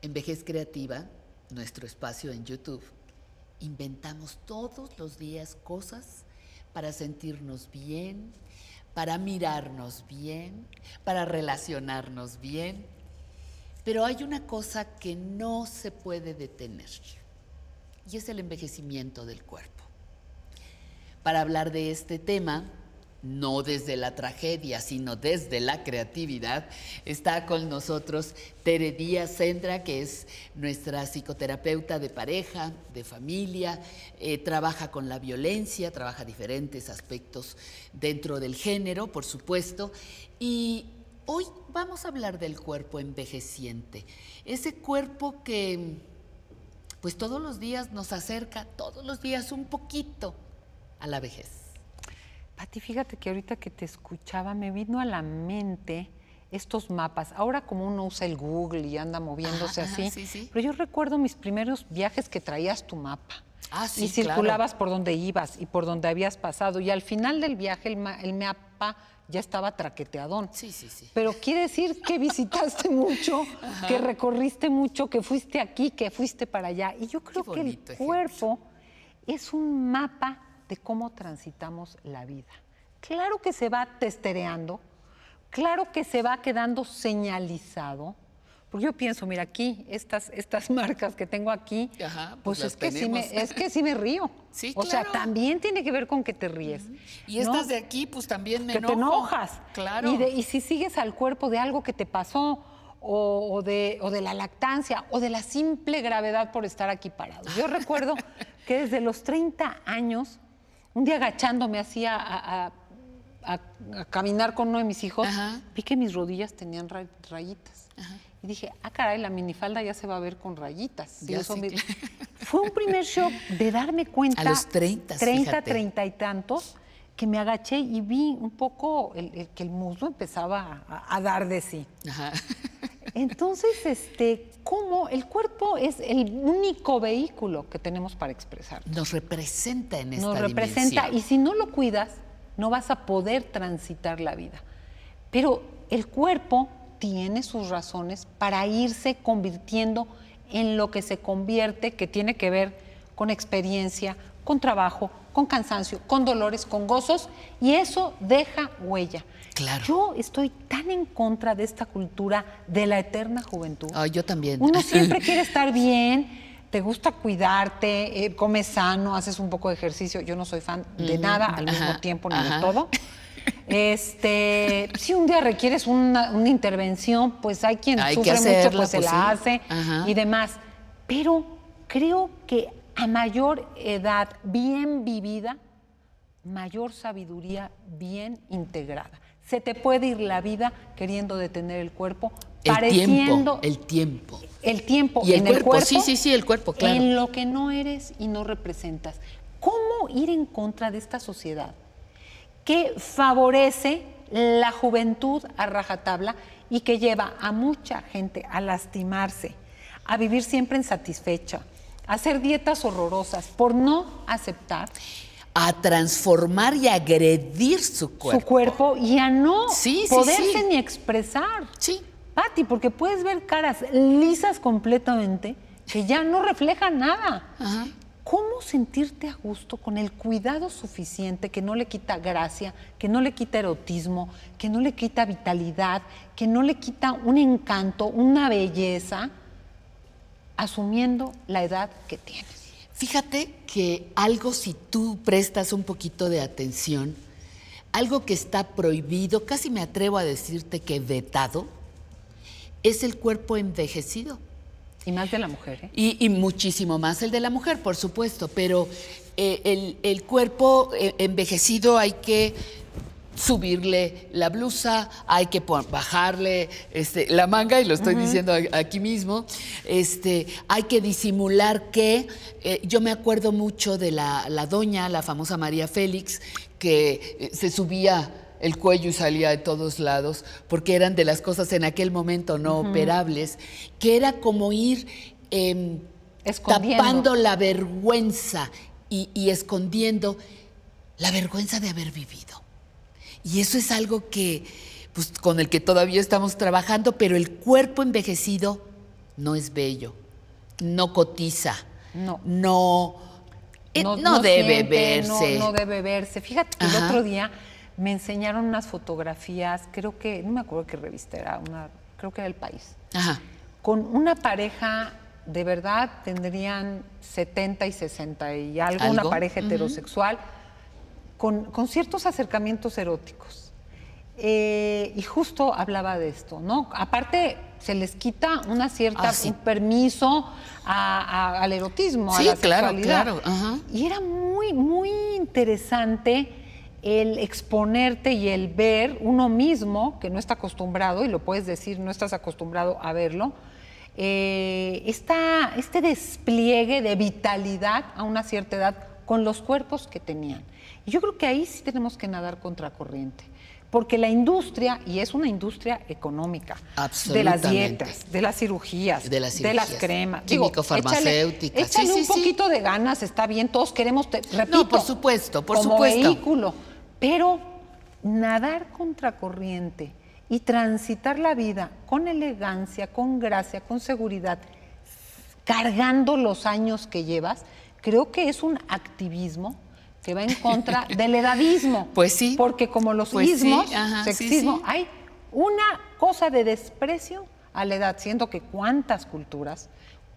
Envejez Creativa, nuestro espacio en YouTube, inventamos todos los días cosas para sentirnos bien, para mirarnos bien, para relacionarnos bien. Pero hay una cosa que no se puede detener y es el envejecimiento del cuerpo. Para hablar de este tema, no desde la tragedia, sino desde la creatividad, está con nosotros Tere Díaz Sendra, que es nuestra psicoterapeuta de pareja, de familia, eh, trabaja con la violencia, trabaja diferentes aspectos dentro del género, por supuesto, y hoy vamos a hablar del cuerpo envejeciente, ese cuerpo que pues todos los días nos acerca, todos los días un poquito a la vejez. Pati, fíjate que ahorita que te escuchaba me vino a la mente estos mapas. Ahora como uno usa el Google y anda moviéndose así, pero yo recuerdo mis primeros viajes que traías tu mapa. Ah, y circulabas por donde ibas y por donde habías pasado. Y al final del viaje el, mapa ya estaba traqueteadón. Sí, sí, sí. Pero quiere decir que visitaste mucho, que recorriste mucho, que fuiste aquí, que fuiste para allá. Y yo creo que el cuerpo es un mapa de cómo transitamos la vida. Claro que se va testereando, claro que se va quedando señalizado. Porque yo pienso, mira, aquí, estas, estas marcas que tengo aquí, pues, pues es, que sí me, es, que me, río. o sea, también tiene que ver con que te ríes. Y estas de aquí, pues también me que te enojas. Claro. Y, si sigues al cuerpo de algo que te pasó, o, de, o de la lactancia, o de la simple gravedad por estar aquí parado. Yo recuerdo que desde los 30 años un día agachándome así a, caminar con uno de mis hijos, vi que mis rodillas tenían rayitas. Y dije, ah, caray, la minifalda ya se va a ver con rayitas. Fue un primer show de darme cuenta. A los 30, 30, 30 y tantos, que me agaché y vi un poco que el muslo empezaba a, dar de sí. Entonces, este, ¿cómo el cuerpo es el único vehículo que tenemos para expresar? Nos representa en esta Nos representa y si no lo cuidas, no vas a poder transitar la vida. Pero el cuerpo tiene sus razones para irse convirtiendo en lo que se convierte, que tiene que ver con experiencia, con trabajo, con cansancio, con dolores, con gozos, y eso deja huella. Claro. Yo estoy tan en contra de esta cultura de la eterna juventud. Ay, ah, yo también. Uno siempre quiere estar bien, te gusta cuidarte, eh, comes sano, haces un poco de ejercicio. Yo no soy fan de mm, nada al mismo tiempo ni de todo. Este, si un día requieres una, intervención, pues hay quien sufre mucho, pues, se pues la hace y demás. Pero creo que a mayor edad bien vivida, mayor sabiduría bien integrada. Se te puede ir la vida queriendo detener el cuerpo, el tiempo, el tiempo. El tiempo y en el cuerpo, sí, sí, sí, el cuerpo, claro. En lo que no eres y no representas. ¿Cómo ir en contra de esta sociedad que favorece la juventud a rajatabla y que lleva a mucha gente a lastimarse, a vivir siempre insatisfecha? hacer dietas horrorosas por no aceptar a transformar y agredir su cuerpo. Su cuerpo y a no poderse ni expresar. Sí. Pati, porque puedes ver caras lisas completamente que ya no reflejan nada. ¿Cómo sentirte a gusto con el cuidado suficiente que no le quita gracia, que no le quita erotismo, que no le quita vitalidad, que no le quita un encanto, una belleza? asumiendo la edad que tienes. Fíjate que algo, si tú prestas un poquito de atención, algo que está prohibido, casi me atrevo a decirte que vetado, es el cuerpo envejecido. Y más de la mujer. ¿eh? Y, muchísimo más el de la mujer, por supuesto, pero eh, el, cuerpo eh, envejecido hay que subirle la blusa, hay que bajarle este, la manga, y lo estoy diciendo aquí mismo, este, hay que disimular que, eh, yo me acuerdo mucho de la, doña, la famosa María Félix, que eh, se subía el cuello y salía de todos lados, porque eran de las cosas en aquel momento no operables, que era como ir em, tapando la vergüenza y escondiendo la vergüenza de haber vivido. Y eso es algo que, pues, con el que todavía estamos trabajando, pero el cuerpo envejecido no es bello, no cotiza, no, no, eh, debe verse. No, debe verse. Fíjate que el otro día me enseñaron unas fotografías, creo que, no me acuerdo qué revista era, una, creo que era El País, con una pareja de verdad tendrían 70 y 60 y algo, una pareja heterosexual con, ciertos acercamientos eróticos. Eh, y justo hablaba de esto, ¿no? Aparte, se les quita una cierta ah, permiso al erotismo, a la sexualidad. Y era muy, muy interesante el exponerte y el ver uno mismo, que no está acostumbrado, y lo puedes decir, no estás acostumbrado a verlo, eh, este despliegue de vitalidad a una cierta edad con los cuerpos que tenían. yo creo que ahí sí tenemos que nadar contracorriente porque la industria, y es una industria económica, de las dietas, de las cirugías, de las, de las cremas, químico-farmacéuticas. Échale, un poquito de ganas, está bien, todos queremos, repito, por supuesto, por como vehículo, pero nadar contracorriente y transitar la vida con elegancia, con gracia, con seguridad, cargando los años que llevas, creo que es un activismo que va en contra del edadismo. Pues sí. Porque como los pues sexismo, hay una cosa de desprecio a la edad, siendo que cuántas culturas,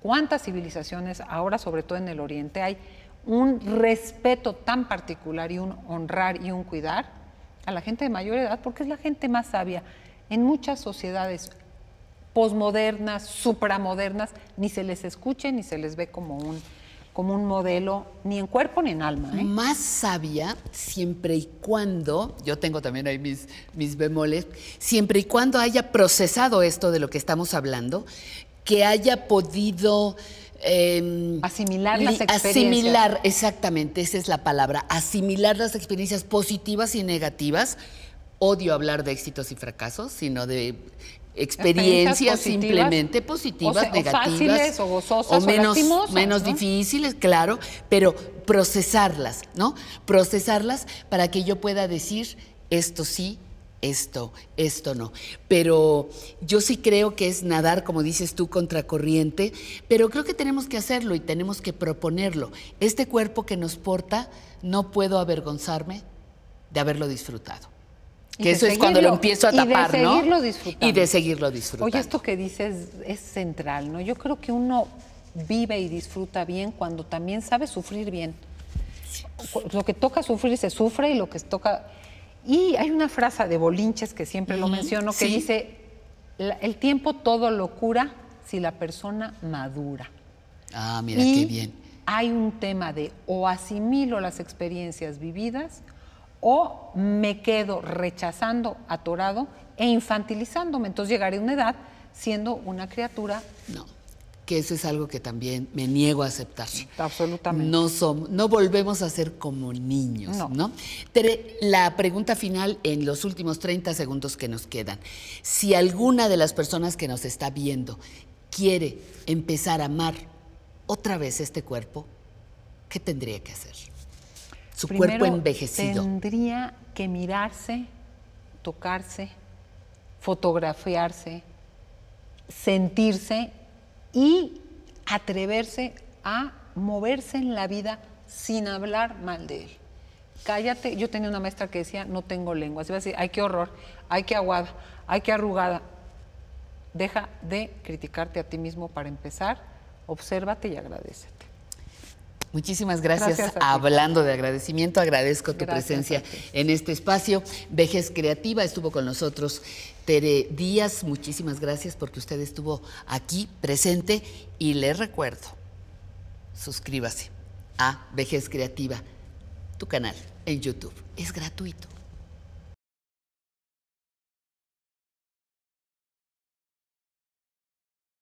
cuántas civilizaciones, ahora sobre todo en el Oriente, hay un respeto tan particular y un honrar y un cuidar a la gente de mayor edad, porque es la gente más sabia. En muchas sociedades posmodernas, supramodernas, ni se les escuche ni se les ve como un como un modelo ni en cuerpo ni en alma. ¿eh? Más sabia siempre y cuando, yo tengo también ahí mis, mis bemoles, siempre y cuando haya procesado esto de lo que estamos hablando, que haya podido... Em, asimilar las experiencias. Asimilar, exactamente, esa es la palabra, asimilar las experiencias positivas y negativas odio hablar de éxitos y fracasos, sino de experiencias simplemente positivas, negativas, o menos, difíciles, claro, pero procesarlas, ¿no? Procesarlas para que yo pueda decir esto sí, esto, esto no. Pero yo sí creo que es nadar, como dices tú, contracorriente, pero creo que tenemos que hacerlo y tenemos que proponerlo. Este cuerpo que nos porta, no puedo avergonzarme de haberlo disfrutado. Que eso es cuando lo empiezo a tapar, ¿no? Y de seguirlo disfrutando. Y Oye, esto que dices es central, ¿no? Yo creo que uno vive y disfruta bien cuando también sabe sufrir bien. Lo que toca sufrir se sufre y lo que toca... Y hay una frase de Bolinches que siempre lo menciono que dice, el tiempo todo lo cura si la persona madura. Ah, mira qué bien. Hay un tema de o asimilo las experiencias vividas o me quedo rechazando, atorado e infantilizándome. Entonces llegaré a una edad siendo una criatura. No, que eso es algo que también me niego a aceptar. absolutamente. No, somos, no volvemos a ser como niños, ¿no? la pregunta final en los últimos 30 segundos que nos quedan. Si alguna de las personas que nos está viendo quiere empezar a amar otra vez este cuerpo, ¿qué tendría que hacer? su cuerpo envejecido. Tendría que mirarse, tocarse, fotografiarse, sentirse y atreverse a moverse en la vida sin hablar mal de él. Cállate, yo tenía una maestra que decía, no tengo lengua. se iba a decir, ay, qué horror, hay que aguada, hay que arrugada. Deja de criticarte a ti mismo para empezar, obsérvate y agradecete. Muchísimas gracias. Hablando de agradecimiento, agradezco tu presencia en este espacio. Vejez Creativa estuvo con nosotros Tere Díaz. Muchísimas gracias porque usted estuvo aquí presente y le recuerdo, suscríbase a Vejez Creativa, tu canal en YouTube. Es gratuito.